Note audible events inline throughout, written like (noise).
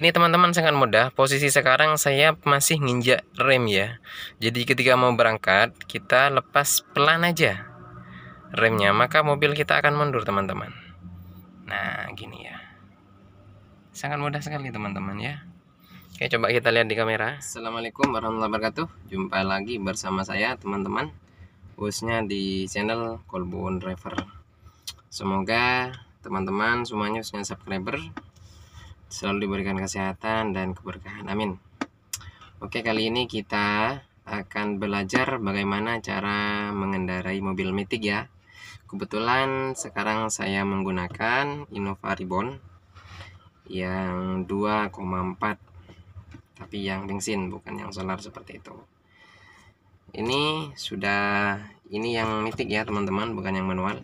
Ini teman-teman sangat mudah. Posisi sekarang saya masih nginjak rem ya. Jadi ketika mau berangkat, kita lepas pelan aja remnya, maka mobil kita akan mundur teman-teman. Nah, gini ya. Sangat mudah sekali teman-teman ya. Oke, coba kita lihat di kamera. Assalamualaikum warahmatullahi wabarakatuh. Jumpa lagi bersama saya teman-teman. Khususnya di channel Kolbun Driver. Semoga teman-teman semuanya subscriber selalu diberikan kesehatan dan keberkahan. Amin. Oke, kali ini kita akan belajar bagaimana cara mengendarai mobil metik ya. Kebetulan sekarang saya menggunakan Innova Ribbon yang 2,4 tapi yang bensin bukan yang solar seperti itu. Ini sudah ini yang metik ya teman-teman bukan yang manual.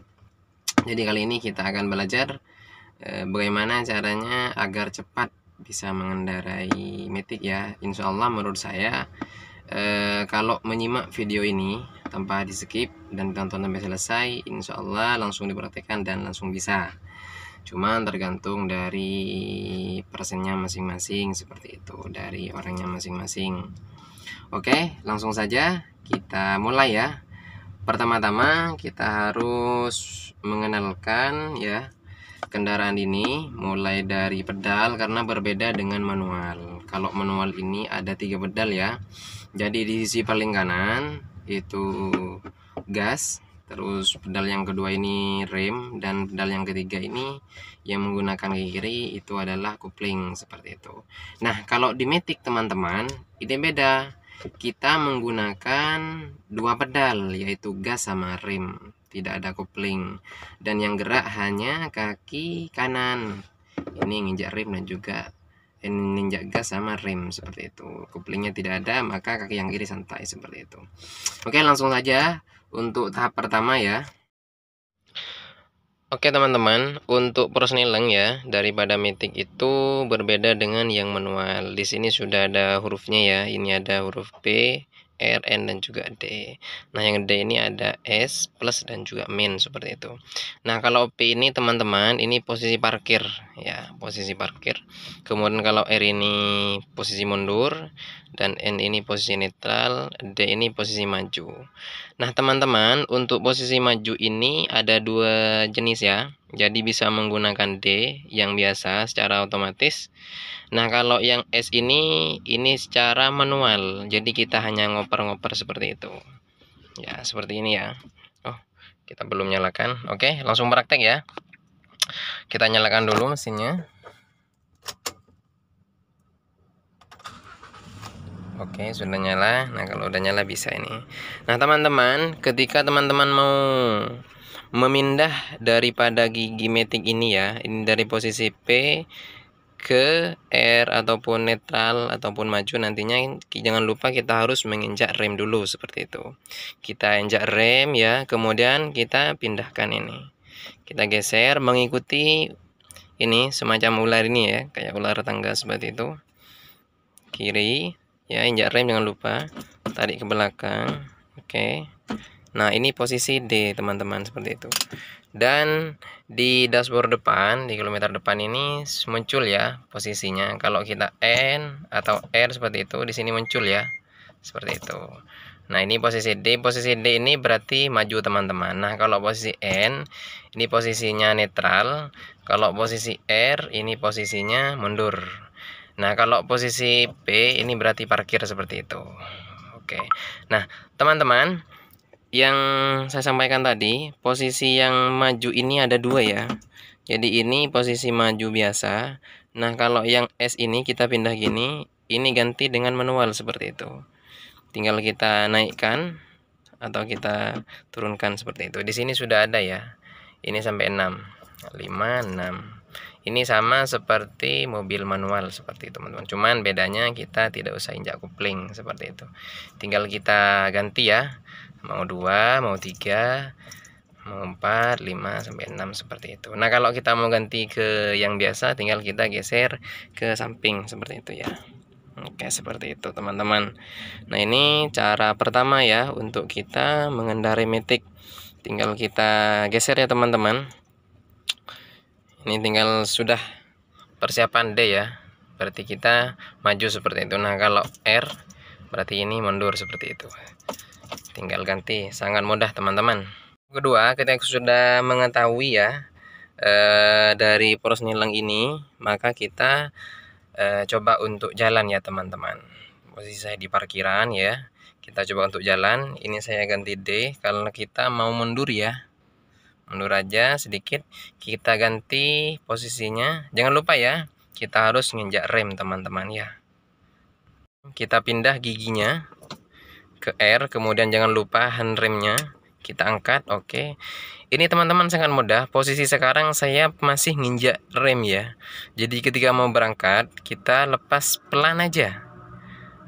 Jadi kali ini kita akan belajar Eh, bagaimana caranya agar cepat bisa mengendarai Matic ya Insya Allah menurut saya e, kalau menyimak video ini tanpa di skip dan ditonton sampai selesai Insya Allah langsung diperhatikan dan langsung bisa cuman tergantung dari persennya masing-masing seperti itu dari orangnya masing-masing oke langsung saja kita mulai ya pertama-tama kita harus mengenalkan ya kendaraan ini mulai dari pedal karena berbeda dengan manual kalau manual ini ada tiga pedal ya jadi di sisi paling kanan itu gas terus pedal yang kedua ini rem dan pedal yang ketiga ini yang menggunakan gigi kiri itu adalah kopling seperti itu nah kalau di Matic teman-teman ini beda kita menggunakan dua pedal yaitu gas sama rem tidak ada kopling dan yang gerak hanya kaki kanan ini nginjak rim dan juga ini ninjak gas sama rim seperti itu koplingnya tidak ada maka kaki yang kiri santai seperti itu oke langsung saja untuk tahap pertama ya Oke teman-teman, untuk persneleng ya daripada metik itu berbeda dengan yang manual. Di sini sudah ada hurufnya ya. Ini ada huruf P, R, N, dan juga D. Nah, yang D ini ada S, plus, dan juga min, seperti itu. Nah, kalau P ini, teman-teman, ini posisi parkir, ya, posisi parkir. Kemudian kalau R ini posisi mundur, dan N ini posisi netral, D ini posisi maju. Nah, teman-teman, untuk posisi maju ini ada dua jenis ya. Jadi bisa menggunakan D yang biasa secara otomatis. Nah, kalau yang S ini ini secara manual. Jadi kita hanya ngoper-ngoper seperti itu. Ya, seperti ini ya. Oh, kita belum nyalakan. Oke, langsung praktek ya. Kita nyalakan dulu mesinnya. Oke, sudah nyala. Nah, kalau udah nyala bisa ini. Nah, teman-teman, ketika teman-teman mau memindah daripada gigi metik ini ya ini dari posisi P ke R ataupun netral ataupun maju nantinya jangan lupa kita harus menginjak rem dulu seperti itu kita injak rem ya kemudian kita pindahkan ini kita geser mengikuti ini semacam ular ini ya kayak ular tangga seperti itu kiri ya injak rem jangan lupa tarik ke belakang oke okay. Nah, ini posisi D, teman-teman, seperti itu. Dan di dashboard depan, di kilometer depan ini muncul ya posisinya. Kalau kita N atau R seperti itu, di sini muncul ya. Seperti itu. Nah, ini posisi D. Posisi D ini berarti maju, teman-teman. Nah, kalau posisi N, ini posisinya netral. Kalau posisi R, ini posisinya mundur. Nah, kalau posisi P, ini berarti parkir seperti itu. Oke. Nah, teman-teman, yang saya sampaikan tadi, posisi yang maju ini ada dua ya. Jadi ini posisi maju biasa. Nah, kalau yang S ini kita pindah gini, ini ganti dengan manual seperti itu. Tinggal kita naikkan atau kita turunkan seperti itu. Di sini sudah ada ya. Ini sampai 6. 5 6. Ini sama seperti mobil manual seperti itu, teman-teman. Cuman bedanya kita tidak usah injak kopling seperti itu. Tinggal kita ganti ya mau 2 mau 3 mau 4 5 sampai 6 seperti itu nah kalau kita mau ganti ke yang biasa tinggal kita geser ke samping seperti itu ya Oke seperti itu teman-teman Nah ini cara pertama ya Untuk kita mengendari metik Tinggal kita geser ya teman-teman Ini tinggal sudah persiapan D ya Berarti kita maju seperti itu Nah kalau R berarti ini mundur seperti itu tinggal ganti sangat mudah teman-teman kedua ketika sudah mengetahui ya e, dari poros nileng ini maka kita e, coba untuk jalan ya teman-teman posisi saya di parkiran ya kita coba untuk jalan ini saya ganti D karena kita mau mundur ya mundur aja sedikit kita ganti posisinya jangan lupa ya kita harus nginjak rem teman-teman ya kita pindah giginya ke R kemudian jangan lupa hand remnya kita angkat oke okay. ini teman-teman sangat mudah posisi sekarang saya masih nginjak rem ya jadi ketika mau berangkat kita lepas pelan aja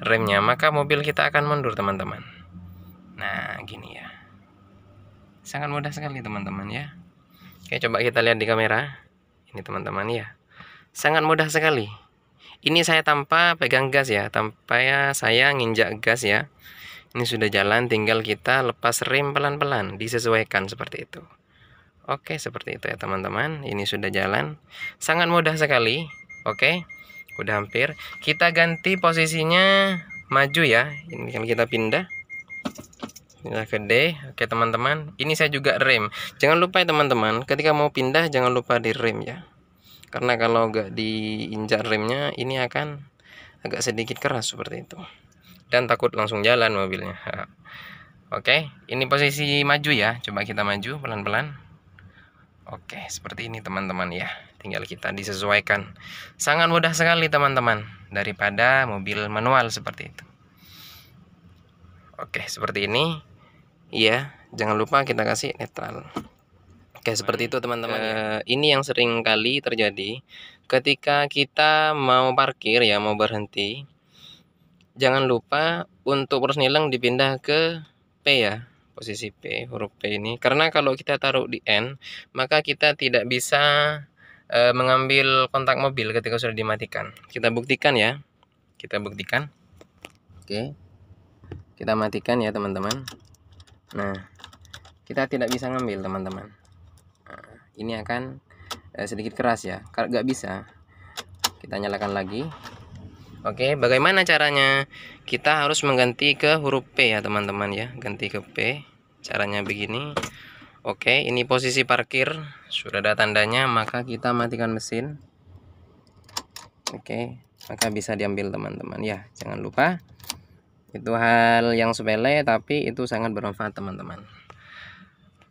remnya maka mobil kita akan mundur teman-teman nah gini ya sangat mudah sekali teman-teman ya oke coba kita lihat di kamera ini teman-teman ya sangat mudah sekali ini saya tanpa pegang gas ya tanpa ya saya nginjak gas ya ini sudah jalan, tinggal kita lepas rem pelan-pelan, disesuaikan seperti itu. Oke, seperti itu ya teman-teman. Ini sudah jalan. Sangat mudah sekali. Oke. Udah hampir. Kita ganti posisinya maju ya. Ini kan kita pindah. Pindah ke D. Oke, teman-teman. Ini saya juga rem. Jangan lupa ya teman-teman, ketika mau pindah jangan lupa di rem ya. Karena kalau nggak diinjak remnya, ini akan agak sedikit keras seperti itu dan takut langsung jalan mobilnya (laughs) Oke ini posisi maju ya coba kita maju pelan-pelan Oke seperti ini teman-teman ya tinggal kita disesuaikan sangat mudah sekali teman-teman daripada mobil manual seperti itu Oke seperti ini Iya jangan lupa kita kasih netral Oke seperti itu teman-teman ya. Eh, ini yang sering kali terjadi Ketika kita mau parkir ya mau berhenti jangan lupa untuk proses nilang dipindah ke P ya posisi P huruf P ini karena kalau kita taruh di N maka kita tidak bisa e, mengambil kontak mobil ketika sudah dimatikan kita buktikan ya kita buktikan oke kita matikan ya teman-teman nah kita tidak bisa ngambil teman-teman nah, ini akan e, sedikit keras ya kalau nggak bisa kita nyalakan lagi Oke, bagaimana caranya? Kita harus mengganti ke huruf P ya teman-teman ya. Ganti ke P. Caranya begini. Oke, ini posisi parkir. Sudah ada tandanya, maka kita matikan mesin. Oke, maka bisa diambil teman-teman ya. Jangan lupa. Itu hal yang sepele tapi itu sangat bermanfaat teman-teman.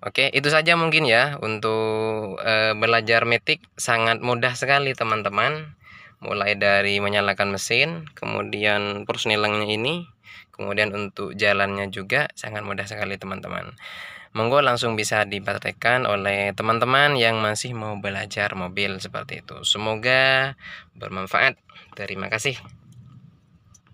Oke, itu saja mungkin ya untuk e, belajar metik sangat mudah sekali teman-teman mulai dari menyalakan mesin kemudian persenilangnya ini kemudian untuk jalannya juga sangat mudah sekali teman-teman monggo langsung bisa dipraktekkan oleh teman-teman yang masih mau belajar mobil seperti itu semoga bermanfaat terima kasih